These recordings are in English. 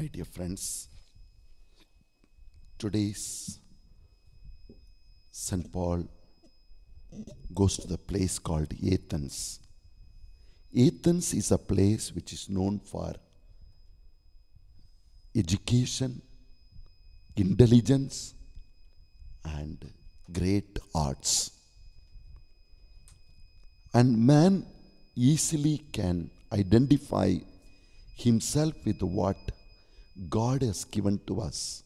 My dear friends, today's St. Paul goes to the place called Athens. Athens is a place which is known for education, intelligence, and great arts. And man easily can identify himself with what God has given to us.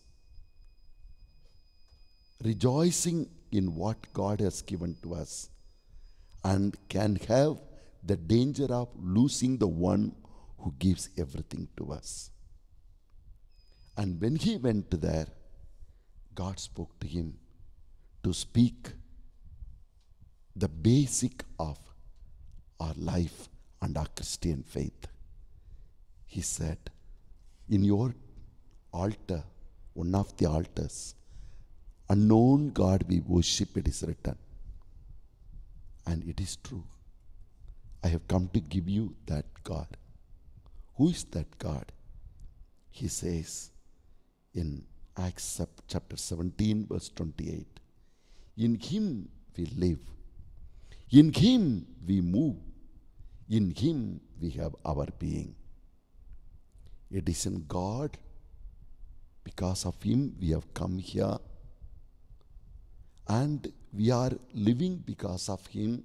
Rejoicing in what God has given to us and can have the danger of losing the one who gives everything to us. And when he went there, God spoke to him to speak the basic of our life and our Christian faith. He said, in your altar, one of the altars, unknown God we worship, it is written. And it is true. I have come to give you that God. Who is that God? He says in Acts chapter 17, verse 28 In Him we live, in Him we move, in Him we have our being. It is in God. Because of Him, we have come here. And we are living because of Him.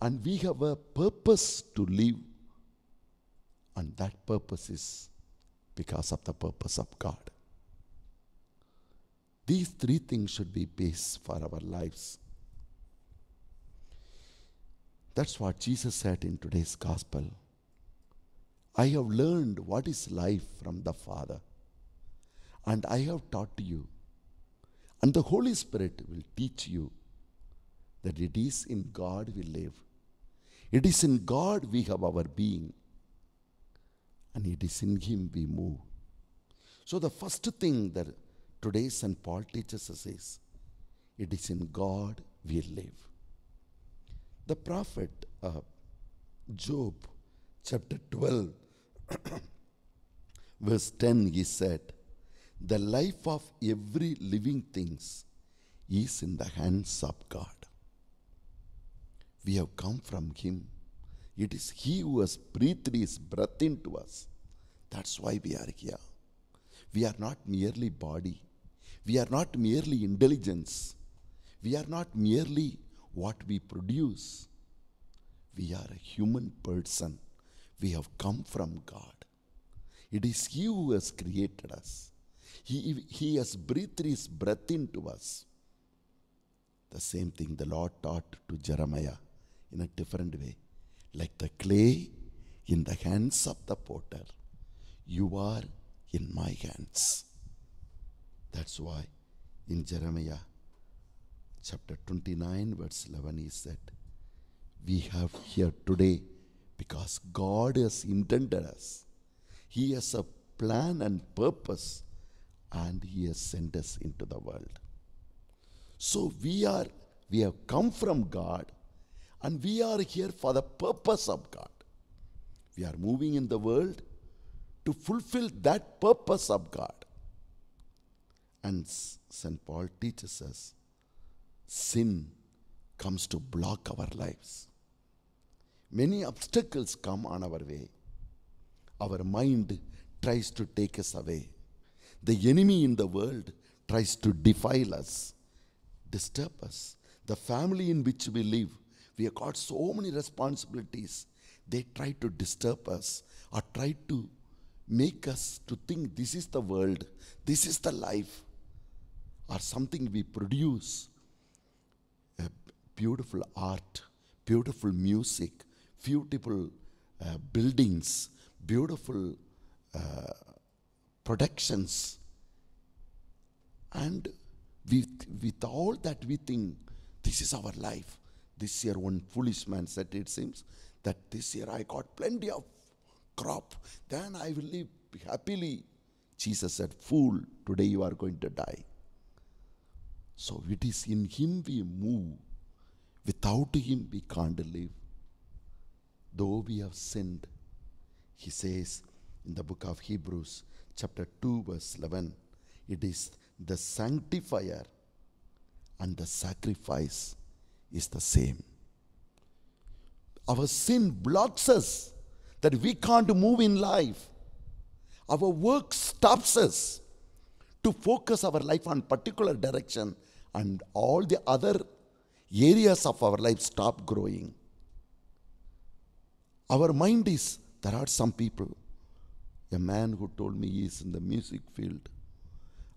And we have a purpose to live. And that purpose is because of the purpose of God. These three things should be base for our lives. That's what Jesus said in today's gospel. I have learned what is life from the Father, and I have taught you. And the Holy Spirit will teach you that it is in God we live, it is in God we have our being, and it is in Him we move. So, the first thing that today St. Paul teaches us is it is in God we live. The prophet uh, Job, chapter 12 Verse 10 he said, The life of every living things is in the hands of God. We have come from him. It is he who has breathed his breath into us. That's why we are here. We are not merely body. We are not merely intelligence. We are not merely what we produce. We are a human person we have come from God. It is He who has created us. He, he has breathed His breath into us. The same thing the Lord taught to Jeremiah in a different way. Like the clay in the hands of the potter, you are in my hands. That's why in Jeremiah chapter 29, verse 11, he said, We have here today because God has intended us. He has a plan and purpose and He has sent us into the world. So we are, we have come from God and we are here for the purpose of God. We are moving in the world to fulfill that purpose of God. And St. Paul teaches us sin comes to block our lives many obstacles come on our way. Our mind tries to take us away. The enemy in the world tries to defile us, disturb us. The family in which we live, we have got so many responsibilities. They try to disturb us or try to make us to think this is the world, this is the life, or something we produce. A beautiful art, beautiful music, beautiful uh, buildings, beautiful uh, productions. And with, with all that we think, this is our life. This year, one foolish man said, it seems, that this year I got plenty of crop. Then I will live happily. Jesus said, Fool, today you are going to die. So it is in Him we move. Without Him we can't live though we have sinned, he says in the book of Hebrews, chapter 2, verse 11, it is the sanctifier and the sacrifice is the same. Our sin blocks us that we can't move in life. Our work stops us to focus our life on particular direction and all the other areas of our life stop growing. Our mind is there are some people. A man who told me he is in the music field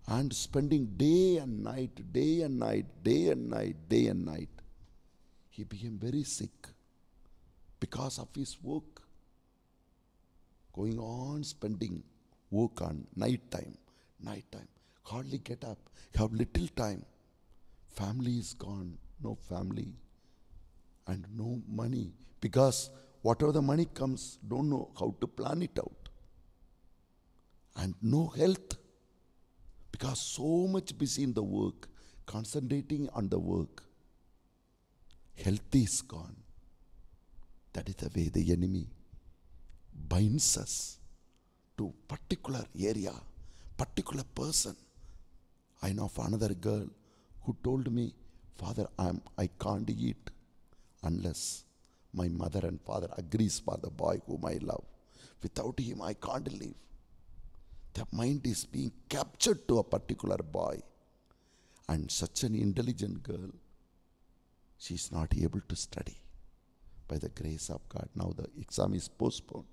and spending day and night, day and night, day and night, day and night. He became very sick because of his work. Going on spending work on night time, night time. Hardly get up, have little time. Family is gone, no family and no money because whatever the money comes, don't know how to plan it out. And no health because so much busy in the work, concentrating on the work. Health is gone. That is the way the enemy binds us to particular area, particular person. I know of another girl who told me, Father, I'm, I can't eat unless my mother and father agrees for the boy whom I love. Without him, I can't live. The mind is being captured to a particular boy. And such an intelligent girl, she is not able to study. By the grace of God, now the exam is postponed.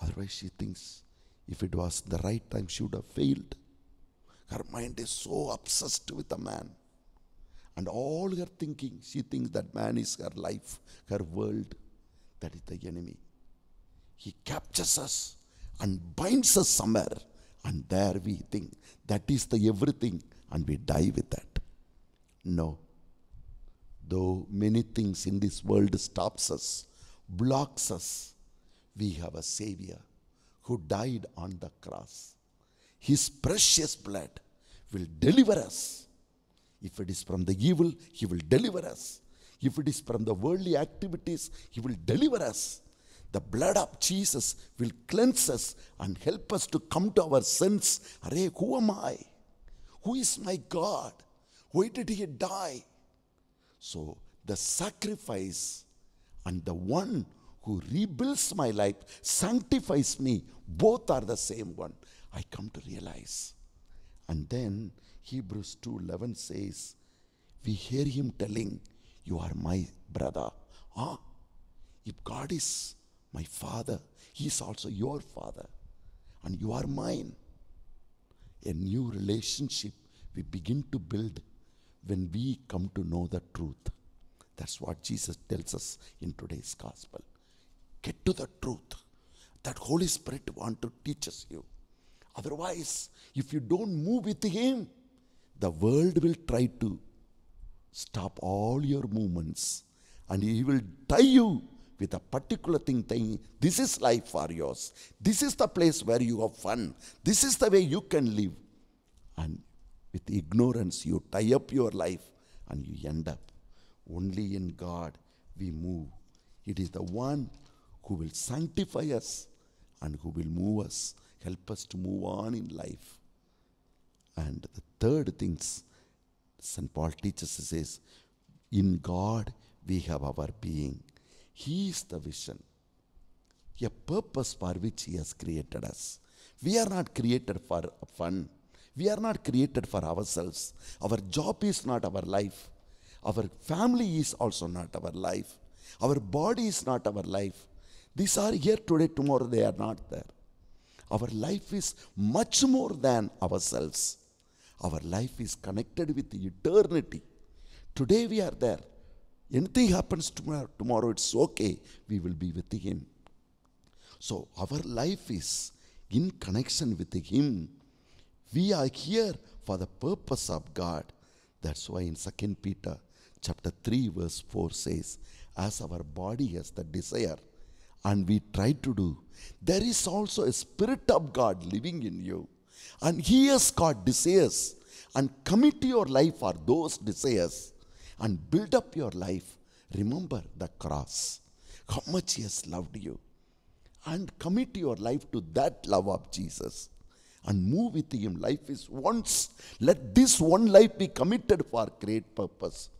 Otherwise, she thinks if it was the right time, she would have failed. Her mind is so obsessed with a man. And all her thinking, she thinks that man is her life, her world. That is the enemy. He captures us and binds us somewhere. And there we think that is the everything. And we die with that. No. Though many things in this world stops us, blocks us, we have a Savior who died on the cross. His precious blood will deliver us if it is from the evil, He will deliver us. If it is from the worldly activities, He will deliver us. The blood of Jesus will cleanse us and help us to come to our sins. Array, who am I? Who is my God? Why did He die? So the sacrifice and the one who rebuilds my life, sanctifies me, both are the same one. I come to realize. And then Hebrews 2:11 says, we hear him telling, You are my brother. Ah, if God is my father, he is also your father, and you are mine. A new relationship we begin to build when we come to know the truth. That's what Jesus tells us in today's gospel. Get to the truth that Holy Spirit wants to teach us you. Otherwise, if you don't move with Him, the world will try to stop all your movements and he will tie you with a particular thing this is life for yours this is the place where you have fun this is the way you can live and with ignorance you tie up your life and you end up only in god we move it is the one who will sanctify us and who will move us help us to move on in life and the third things St. Paul teaches says, in God we have our being. He is the vision, a purpose for which He has created us. We are not created for fun. We are not created for ourselves. Our job is not our life. Our family is also not our life. Our body is not our life. These are here today, tomorrow they are not there. Our life is much more than ourselves. Our life is connected with eternity. Today we are there. Anything happens tomorrow, tomorrow it's okay. We will be with Him. So our life is in connection with Him. We are here for the purpose of God. That's why in 2 Peter chapter 3 verse 4 says, as our body has the desire and we try to do, there is also a spirit of God living in you. And here's God desires. And commit your life for those desires and build up your life. Remember the cross. How much He has loved you. And commit your life to that love of Jesus and move with Him. Life is once. Let this one life be committed for great purpose.